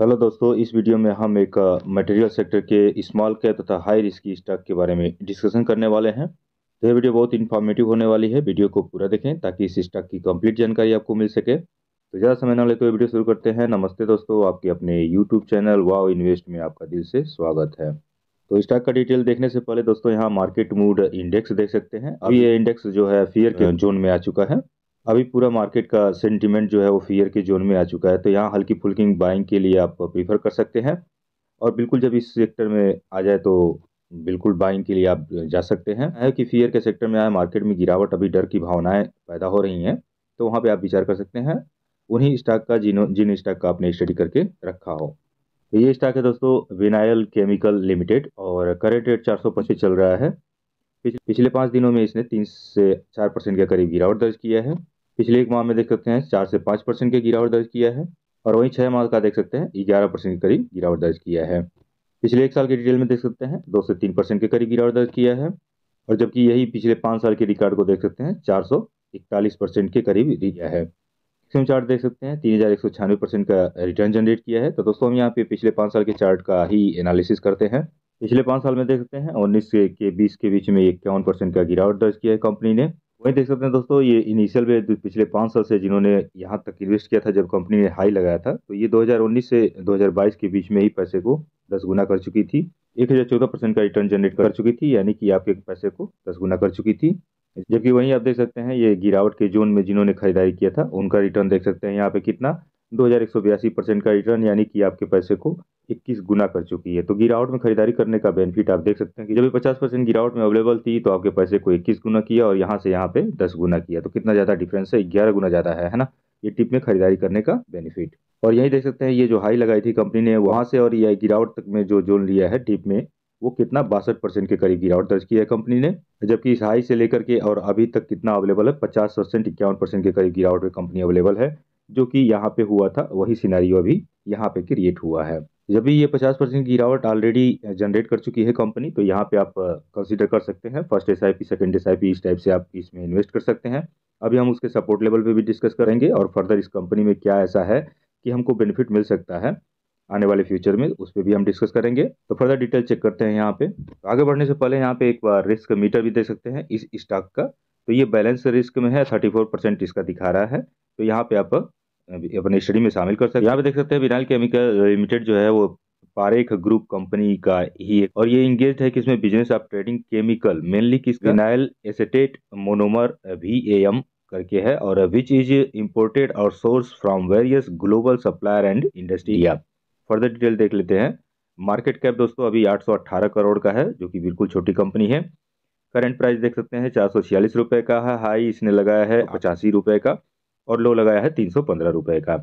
Hello दोस्तों इस video में हम एक मटेरियल सेक्टर के स्मॉल कैप तथा हाई रिस्क स्टॉक के बारे में डिस्कशन करने वाले हैं तो यह वीडियो बहुत इन्फॉर्मेटिव होने वाली है वीडियो को पूरा देखें ताकि इस स्टॉक की कंप्लीट जानकारी आपको मिल सके तो ज़्यादा समय ना लेते तो हुए वीडियो शुरू करते हैं नमस्ते दोस्तों आपके अपने यूट्यूब चैनल वाव इन्वेस्ट में आपका दिल से स्वागत है तो स्टॉक का डिटेल देखने से पहले दोस्तों यहाँ मार्केट मूड इंडेक्स देख सकते हैं अभी ये इंडेक्स जो है फियर के जोन हाँ। में आ चुका है अभी पूरा मार्केट का सेंटिमेंट जो है वो फियर के जोन में आ चुका है तो यहाँ हल्की फुल्किंग बाइंग के लिए आप प्रीफर कर सकते हैं और बिल्कुल जब इस सेक्टर में आ जाए तो बिल्कुल बाइंग के लिए आप जा सकते हैं है कि फियर के सेक्टर में आए मार्केट में गिरावट अभी डर की भावनाएं पैदा हो रही हैं तो वहाँ पे आप विचार कर सकते हैं उन्हीं स्टॉक का जिन जिन स्टॉक का आपने स्टडी करके रखा हो तो ये स्टॉक है दोस्तों विनायल केमिकल लिमिटेड और करेंट रेट चार चल रहा है पिछले पाँच दिनों में इसने तीन से चार परसेंट के करीब गिरावट दर्ज किया है पिछले एक माह में देख सकते हैं चार से पाँच परसेंट की गिरावट दर्ज किया है और वहीं छह माह का देख सकते हैं ग्यारह परसेंट के करीब गिरावट दर्ज किया है पिछले एक साल के डिटेल में देख सकते हैं दो से तीन परसेंट के करीब गिरावट दर्ज किया है और जबकि यही पिछले पाँच साल के रिकॉर्ड को देख सकते हैं चार सौ इकतालीस परसेंट के करीब गया है इसमें चार्ट देख सकते हैं तीन हज़ार एक सौ छियानवे परसेंट का रिटर्न जनरेट किया है तो दोस्तों हम यहाँ पे पिछले पाँच साल के चार्ट का ही एनालिसिस करते हैं पिछले पाँच साल में देख सकते हैं उन्नीस के बीस के बीच में इक्यावन परसेंट का गिरावट दर्ज किया है कंपनी ने वहीं देख सकते हैं दोस्तों ये इनिशियल में पिछले पाँच साल से जिन्होंने यहाँ तक इन्वेस्ट किया था जब कंपनी ने हाई लगाया था तो ये 2019 से 2022 के बीच में ही पैसे को दस गुना कर चुकी थी एक हज़ार चौदह परसेंट का रिटर्न जनरेट कर चुकी थी यानी कि आपके पैसे को दस गुना कर चुकी थी जबकि वहीं आप देख सकते हैं ये गिरावट के जोन में जिन्होंने खरीदारी किया था उनका रिटर्न देख सकते हैं यहाँ पे कितना दो का रिटर्न यानी कि आपके पैसे को इक्कीस गुना कर चुकी है तो गिरावट में खरीदारी करने का बेनिफिट आप देख सकते हैं कि जब पचास परसेंट गिरावट में अवेलेबल थी तो आपके पैसे को इक्कीस गुना किया और यहाँ से यहाँ पे दस गुना किया तो कितना ज़्यादा डिफरेंस है ग्यारह गुना ज़्यादा है है ना ये टिप में खरीदारी करने का बेनिफिट और यही देख सकते हैं ये जो हाई लगाई थी कंपनी ने वहाँ से और यह गिरावट तक में जो जोन लिया है टिप में वो कितना बासठ परसेंट के करीब गिरावट दर्ज किया है कंपनी ने जबकि इस हाई से लेकर के और अभी तक कितना अवेलेबल है पचास परसेंट इक्यावन परसेंट के करीब गिरावट में कंपनी अवेलेबल है जो कि यहाँ पे हुआ था वही सिनारी अभी यहाँ पे क्रिएट हुआ है जब भी ये पचास परसेंट गिरावट ऑलरेडी जनरेट कर चुकी है कंपनी तो यहाँ पे आप कंसिडर कर सकते हैं first S I P second S I P इस टाइप से आप इसमें इन्वेस्ट कर सकते हैं अभी हम उसके सपोर्ट लेवल पे भी डिस्कस करेंगे और फर्दर इस कंपनी में क्या ऐसा है कि हमको बेनिफिट मिल सकता है आने वाले फ्यूचर में उस पर भी हम डिस्कस करेंगे तो फर्दर डिटेल चेक करते हैं यहाँ पे तो आगे बढ़ने से पहले यहाँ पे एक बार रिस्क मीटर भी दे सकते हैं इस स्टॉक का तो ये बैलेंस रिस्क में है थर्टी फोर परसेंट इसका दिखा रहा है तो यहाँ पे आप अपने स्टडी में शामिल कर सकते हैं यहाँ पे देख सकते हैं विनाइल केमिकल लिमिटेड जो है वो पारेख ग्रुप कंपनी का ही है और ये इंगेज है कि इसमें business of trading chemical mainly किस विनाइल एसेटेट मोनोमर वी करके है और विच इज इम्पोर्टेड और source from various global supplier and industry further detail देख लेते हैं मार्केट कैप दोस्तों अभी 818 करोड़ का है जो कि बिल्कुल छोटी कंपनी है करंट प्राइस देख सकते हैं चार सौ छियालीस का है हाई इसने लगाया है पचासी रुपए का और लो लगाया है तीन सौ का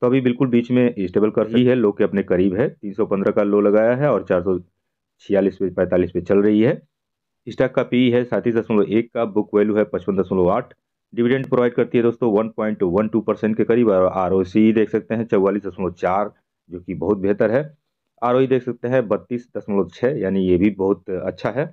तो अभी बिल्कुल बीच में स्टेबल कर रही है लो के अपने करीब है 315 का लो लगाया है और चार सौ छियालीस पे पैंतालीस पे चल रही है स्टॉक का पी e है सैंतीस दशमलव एक का बुक वैल्यू है पचपन दशमलव आठ डिविडेंड प्रोवाइड करती है दोस्तों one point one two percent के करीब और आर देख सकते हैं चौवालीस दशमलव चार जो कि बहुत बेहतर है आर e देख सकते हैं बत्तीस दशमलव छः यानी ये भी बहुत अच्छा है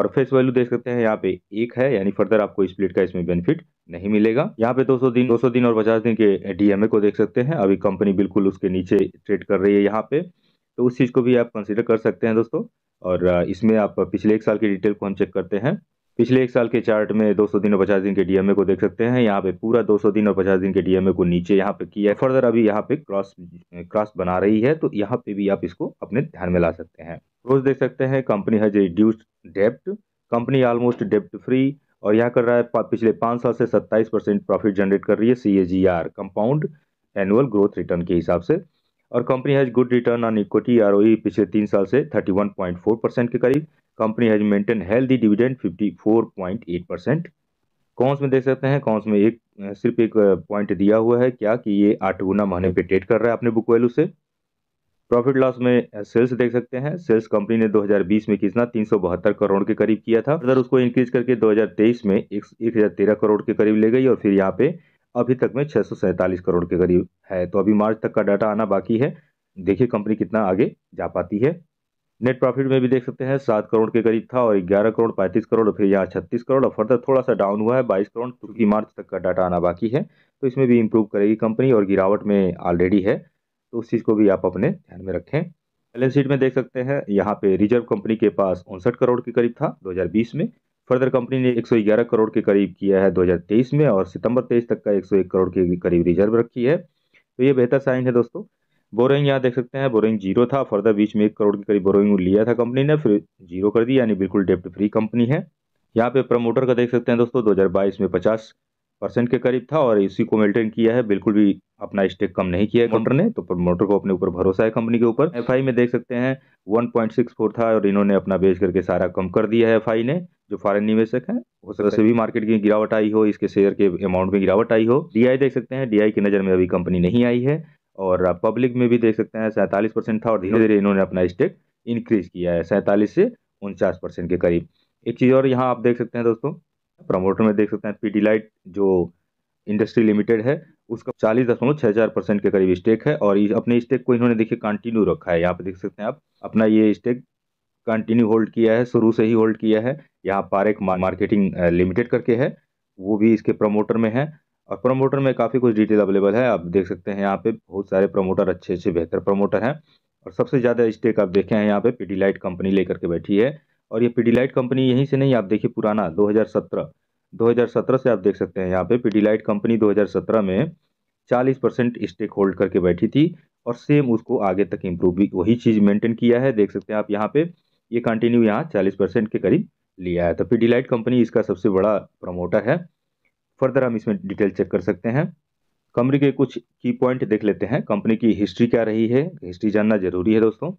और फेस वैल्यू देख सकते हैं यहाँ पे एक है यानी फर्दर आपको स्प्लिट का इसमें बेनिफिट नहीं मिलेगा यहाँ पे 200 दिन 200 दिन और 50 दिन के डीएमए को देख सकते हैं अभी कंपनी बिल्कुल उसके नीचे ट्रेड कर रही है यहाँ पे तो उस चीज़ को भी आप कंसिडर कर सकते हैं दोस्तों और इसमें आप पिछले एक साल की डिटेल को हम चेक करते हैं पिछले एक साल के चार्ट में 200 दिन और 50 दिन के डीएमए को देख सकते हैं यहाँ पे पूरा 200 दिन और 50 दिन के डीएमए को नीचे यहाँ पे किया है फर्दर अभी यहाँ पे क्रॉस क्रॉस बना रही है तो यहाँ पे भी आप इसको अपने ध्यान में ला सकते हैं रोज देख सकते हैं company has reduced dept company almost dept free और यह कर रहा है पिछले पाँच साल से सत्ताईस परसेंट प्रॉफिट जनरेट कर रही है C A G R compound annual growth return के हिसाब से और company has good return on equity आर पिछले तीन साल से thirty one point four percent के करीब company has maintain healthy dividend fifty four point eight percent कौनस में देख सकते हैं कौनस में एक सिर्फ एक पॉइंट दिया हुआ है क्या कि ये आठ गुना महीने पे ट्रेड कर रहा है अपने बुक वैल्यू से प्रॉफिट लॉस में सेल्स देख सकते हैं सेल्स कंपनी ने 2020 में कितना तीन करोड़ के करीब किया था फर्दर उसको इंक्रीज करके 2023 में एक, एक करोड़ के करीब ले गई और फिर यहाँ पे अभी तक में छः करोड़ के करीब है तो अभी मार्च तक का डाटा आना बाकी है देखिए कंपनी कितना आगे जा पाती है नेट प्रॉफिट में भी देख सकते हैं सात करोड़ के करीब था और ग्यारह करोड़ पैंतीस करोड़ और फिर यहाँ छत्तीस करोड़ और फर्दर थोड़ा सा डाउन हुआ है बाईस करोड़ क्योंकि मार्च तक का डाटा आना बाकी है तो इसमें भी इम्प्रूव करेगी कंपनी और गिरावट में ऑलरेडी है तो उस चीज़ को भी आप अपने ध्यान में रखें बैलेंस शीट में देख सकते हैं यहाँ पे रिजर्व कंपनी के पास उनसठ करोड़ के करीब था 2020 में फर्दर कंपनी ने 111 करोड़ के करीब किया है 2023 में और सितंबर 23 तक का 101 करोड़ के करीब रिजर्व रखी है तो ये बेहतर साइन है दोस्तों बोरिंग यहाँ देख सकते हैं बोरिंग जीरो था फर्दर बीच में एक करोड़ के करीब बोरिंग लिया था कंपनी ने फिर जीरो कर दी यानी बिल्कुल डेप्ट फ्री कंपनी है यहाँ पे प्रमोटर का देख सकते हैं दोस्तों दो में पचास परसेंट के करीब था और इसी को मेंटेन किया है बिल्कुल भी अपना स्टेक कम नहीं किया है मोटर ने तो मोटर को अपने ऊपर भरोसा है कंपनी के ऊपर एफ में देख सकते हैं 1.64 था और इन्होंने अपना बेच करके सारा कम कर दिया है एफ ने जो फॉरन निवेशक है हो सकता से भी मार्केट की गिरावट आई हो इसके शेयर के अमाउंट में गिरावट आई हो डी देख सकते हैं डी की नज़र में अभी कंपनी नहीं आई है और पब्लिक में भी देख सकते हैं सैंतालीस परसेंट था और धीरे धीरे इन्होंने अपना स्टेक इंक्रीज किया है सैंतालीस से उनचास परसेंट के करीब एक चीज़ और यहाँ आप देख सकते हैं दोस्तों प्रमोटर में देख सकते हैं लाइट जो इंडस्ट्री लिमिटेड है उसका चालीस दशमलव छः चार परसेंट के करीब स्टेक है और अपने स्टेक को इन्होंने देखिए कंटिन्यू रखा है यहाँ पे देख सकते हैं आप अपना ये स्टेक कंटिन्यू होल्ड किया है शुरू से ही होल्ड किया है यहाँ पारेख मार्केटिंग लिमिटेड करके है वो भी इसके प्रमोटर में है और प्रमोटर में काफ़ी कुछ डिटेल अवेलेबल है आप देख सकते हैं यहाँ पे बहुत सारे प्रमोटर अच्छे अच्छे बेहतर प्रमोटर हैं और सबसे ज़्यादा स्टेक आप देखे हैं यहाँ पे लाइट कंपनी लेकर के बैठी है और ये पीडीलाइट कंपनी यहीं से नहीं आप देखिए पुराना 2017 2017 से आप देख सकते हैं यहाँ पे पीडीलाइट कंपनी 2017 में 40 परसेंट स्टेक होल्ड करके बैठी थी और सेम उसको आगे तक इम्प्रूव भी वही चीज़ मेंटेन किया है देख सकते हैं आप यहाँ पे ये यह कंटिन्यू यहाँ 40 परसेंट के करीब लिया है तो पीडीलाइट कंपनी इसका सबसे बड़ा प्रमोटर है फर्दर हम इसमें डिटेल चेक कर सकते हैं कंपनी के कुछ की पॉइंट देख लेते हैं कंपनी की हिस्ट्री क्या रही है हिस्ट्री जानना जरूरी है दोस्तों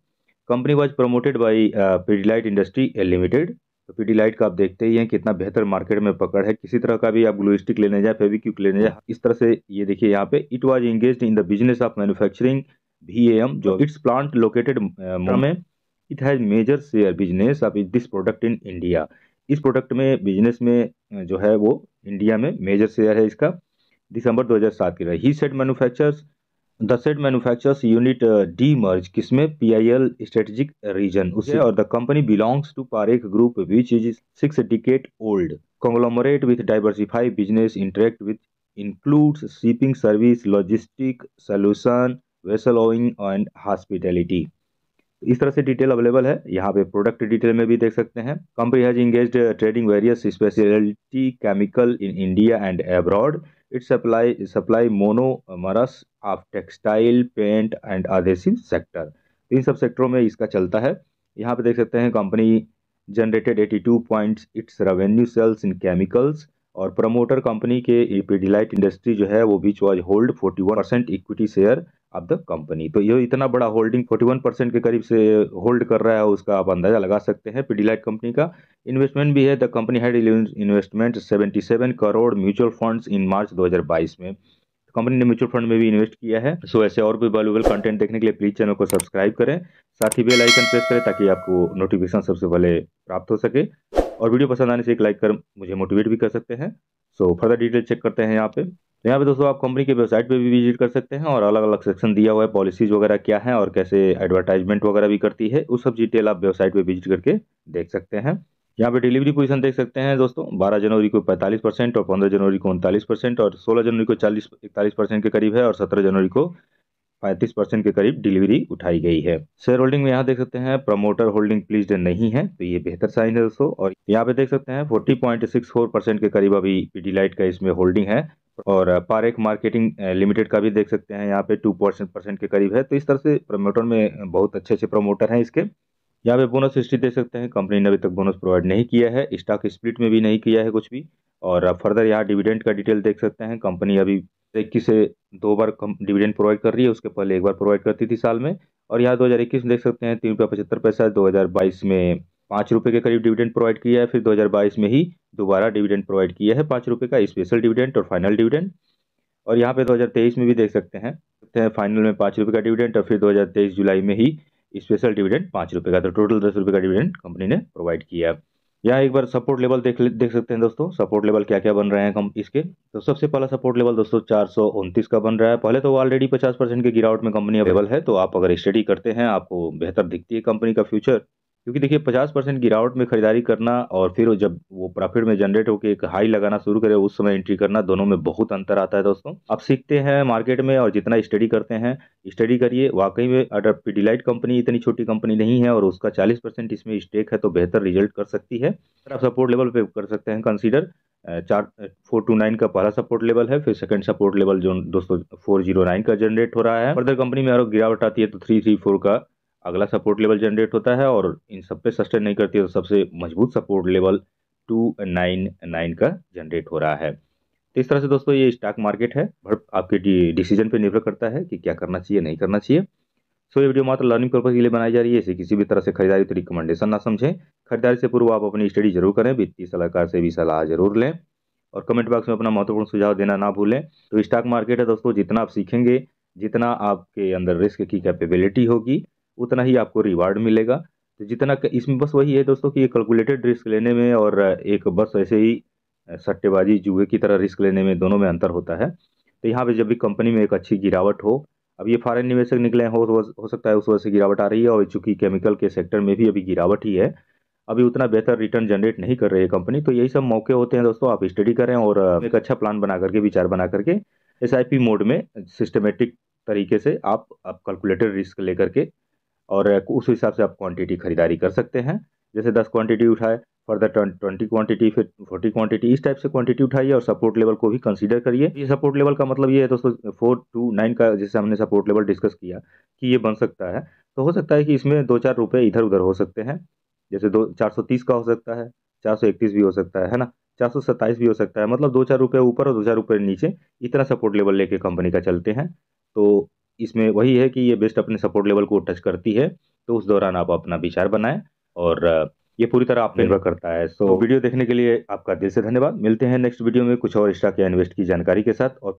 company was promoted by Pidilite industry limited तो पीडीलाइट का आप देखते ही हैं कितना बेहतर मार्केट में पकड़ है किसी तरह का भी आप ग्लू स्टिक लेने जाए फेविक्यूक लेने जाए इस तरह से ये देखिए यहाँ पे it was engage in the business of manufacturing M जो इट्स प्लांट लोकेटेड में it has major share business of this product in India इस प्रोडक्ट में बिजनेस में uh, जो है वो इंडिया में मेजर शेयर है इसका दिसंबर 2007 की रही he set manufactures the set manufactures unit D merge किसमें P I L strategic reason उसे और the company belongs to Parekh group which is six decade old conglomerate with diversify business interact with includes shipping service logistic solution vessel owing and hospitality इस तरह से detail available है यहाँ पे product detail में भी देख सकते हैं company has engage trading various speciality chemical in India and abroad supply supply monomers of textile paint and adhesive sector इन सब सेक्टरों में इसका चलता है यहाँ पे देख सकते हैं company generated 82 points it's revenue sales in chemicals और प्रमोटर कंपनी के डिलाइट इंडस्ट्री जो है वो बीच was hold 41 percent equity share of the company तो ये इतना बड़ा होल्डिंग 41 परसेंट के करीब से होल्ड कर रहा है उसका आप अंदाजा लगा सकते हैं पीडीलाइट कंपनी का इन्वेस्टमेंट भी है the company had investment 77 crore mutual funds in March 2022 में कंपनी ने म्यूचुअल फंड में भी इन्वेस्ट किया है सो so, ऐसे और भी वैल्यूबल कंटेंट देखने के लिए प्लीज चैनल को सब्सक्राइब करें साथ ही बेल आइकन प्रेस करें ताकि आपको नोटिफिकेशन सबसे पहले प्राप्त हो सके और वीडियो पसंद आने से एक लाइक कर मुझे मोटिवेट भी कर सकते हैं सो फर्दर डिटेल चेक करते हैं यहाँ पे तो यहाँ पे दोस्तों आप कंपनी के वेबसाइट पे भी विजिट कर सकते हैं और अलग अलग सेक्शन दिया हुआ है पॉलिसीज़ वगैरह क्या है और कैसे एडवर्टाइजमेंट वगैरह भी करती है उस सब डिटेल आप वेबसाइट पे विजिट करके देख सकते हैं यहाँ पे डिलीवरी पोजीशन देख सकते हैं दोस्तों 12 जनवरी को 45 परसेंट और 15 जनवरी को उनतालीस परसेंट और 16 जनवरी को चालीस इकतालीस परसेंट के करीब है और 17 जनवरी को पैंतीस परसेंट के करीब डिलीवरी उठाई गई है शेयर होल्डिंग में यहाँ देख सकते हैं प्रमोटर होल्डिंग प्लीज नहीं है तो ये बेहतर साइन है दोस्तों और यहाँ पे देख सकते हैं forty point six four percent के करीब अभी पीडीलाइट का इसमें होल्डिंग है और पारेक मार्केटिंग लिमिटेड का भी देख सकते हैं यहाँ पे टू परसेंट परसेंट के करीब है तो इस तरह से प्रमोटर में बहुत अच्छे अच्छे प्रमोटर हैं इसके यहाँ पे बोनस हिस्ट्री देख सकते हैं कंपनी ने अभी तक बोनस प्रोवाइड नहीं किया है स्टॉक स्प्लिट में भी नहीं किया है कुछ भी और फर्दर यहाँ डिविडेंड का डिटेल देख सकते हैं कंपनी अभी इक्कीस से दो बार कम डिविडेंड प्रोवाइड कर रही है उसके पहले एक बार प्रोवाइड करती थी साल में और यहाँ इक्कीस में देख सकते हैं तीन रुपये पचहत्तर पैसा बाईस में पाँच रुपये के करीब डिविडेंड प्रोवाइड किया है फिर 2022 में ही दोबारा डिविडेंड प्रोवाइड किया है पाँच रुपये का स्पेशल डिविडेंड और फाइनल डिविडेंड और यहाँ पे 2023 में भी देख सकते हैं सकते हैं फाइनल में पाँच रुपये का डिविडेंड और फिर 2023 जुलाई में ही स्पेशल डिविडेंड पाँच रुपये का तो टोटल दस रुपये का डिविडेंड कंपनी ने प्रोवाइड किया यहाँ एक बार सपोर्ट लेवल देख देख सकते हैं दोस्तों सपोर्ट लेवल क्या क्या बन रहे हैं कम इसके तो सबसे पहला सपोर्ट लेवल दोस्तों चार का बन रहा है पहले तो ऑलरेडी 50 परसेंट के गिरावट में कंपनी अवेलेबल है तो आप अगर स्टडी करते हैं आपको बेहतर दिखती है कंपनी का फ्यूचर क्योंकि देखिए पचास परसेंट गिरावट में खरीदारी करना और फिर जब वो प्रॉफिट में जनरेट होकर एक हाई लगाना शुरू करे उस समय एंट्री करना दोनों में बहुत अंतर आता है दोस्तों आप सीखते हैं मार्केट में और जितना स्टडी करते हैं स्टडी करिए वाकई में अडर डिलाइट कंपनी इतनी छोटी कंपनी नहीं है और उसका चालीस परसेंट इसमें स्टेक है तो बेहतर रिजल्ट कर सकती है सर आप सपोर्ट लेवल पर कर सकते हैं कंसिडर चार फोर टू नाइन का पहला सपोर्ट लेवल है फिर सेकंड सपोर्ट लेवल जो दोस्तों फोर जीरो नाइन का जनरेट हो रहा है फर्दर कंपनी में अगर गिरावट आती है तो थ्री थ्री फोर का अगला सपोर्ट लेवल जनरेट होता है और इन सब पे सस्टेन नहीं करती है तो सबसे मजबूत support level two nine nine का जनरेट हो रहा है तो इस तरह से दोस्तों ये स्टॉक मार्केट है आपके डिसीजन पे निर्भर करता है कि क्या करना चाहिए नहीं करना चाहिए सो ये वीडियो मात्र लर्निंग पर्पज के लिए बनाई जा रही है इसे किसी भी तरह से खरीदारी तो रिकमेंडेशन ना समझें खरीदारी से पूर्व आप अपनी स्टडी जरूर करें वित्तीय सलाहकार से भी सलाह जरूर लें और कमेंट बॉक्स में अपना महत्वपूर्ण सुझाव देना ना भूलें तो स्टॉक मार्केट है दोस्तों जितना आप सीखेंगे जितना आपके अंदर रिस्क की कैपेबिलिटी होगी उतना ही आपको रिवार्ड मिलेगा तो जितना इसमें बस वही है दोस्तों कि ये कैलकुलेटेड रिस्क लेने में और एक बस ऐसे ही सट्टेबाजी जुए की तरह रिस्क लेने में दोनों में अंतर होता है तो यहाँ पे जब भी कंपनी में एक अच्छी गिरावट हो अब ये फॉरेन निवेशक निकले हैं हो, हो सकता है उस वजह से गिरावट आ रही है और चूंकि केमिकल के सेक्टर में भी अभी गिरावट ही है अभी उतना बेहतर रिटर्न जनरेट नहीं कर रही है कंपनी तो यही सब मौके होते हैं दोस्तों आप स्टडी करें और एक अच्छा प्लान बना करके विचार बना करके एस मोड में सिस्टमेटिक तरीके से आप, आप कैलकुलेटेड रिस्क लेकर के और उस हिसाब से आप क्वांटिटी खरीदारी कर सकते हैं जैसे दस क्वांटिटी उठाए फर्दर ट्वेंटी क्वांटिटी फिर फोर्टी क्वांटिटी इस टाइप से क्वांटिटी उठाइए और सपोर्ट लेवल को भी कंसीडर करिए ये सपोर्ट लेवल का मतलब ये है दोस्तों फोर टू नाइन का जैसे हमने सपोर्ट लेवल डिस्कस किया कि ये बन सकता है तो हो सकता है कि इसमें दो चार रुपये इधर उधर हो सकते हैं जैसे दो चार सौ तीस का हो सकता है चार सौ इकतीस भी हो सकता है है ना चार सौ सत्ताईस भी हो सकता है मतलब दो चार रुपये ऊपर और दो चार रुपये नीचे इतना सपोर्ट लेवल लेके कंपनी का चलते हैं तो इसमें वही है कि ये बेस्ट अपने सपोर्ट लेवल को टच करती है तो उस दौरान आप अपना विचार बनाएं और ये पूरी तरह आप निर्भर करता है सो तो वीडियो देखने के लिए आपका दिल से धन्यवाद मिलते हैं नेक्स्ट वीडियो में कुछ और स्टॉक या इन्वेस्ट की जानकारी के साथ और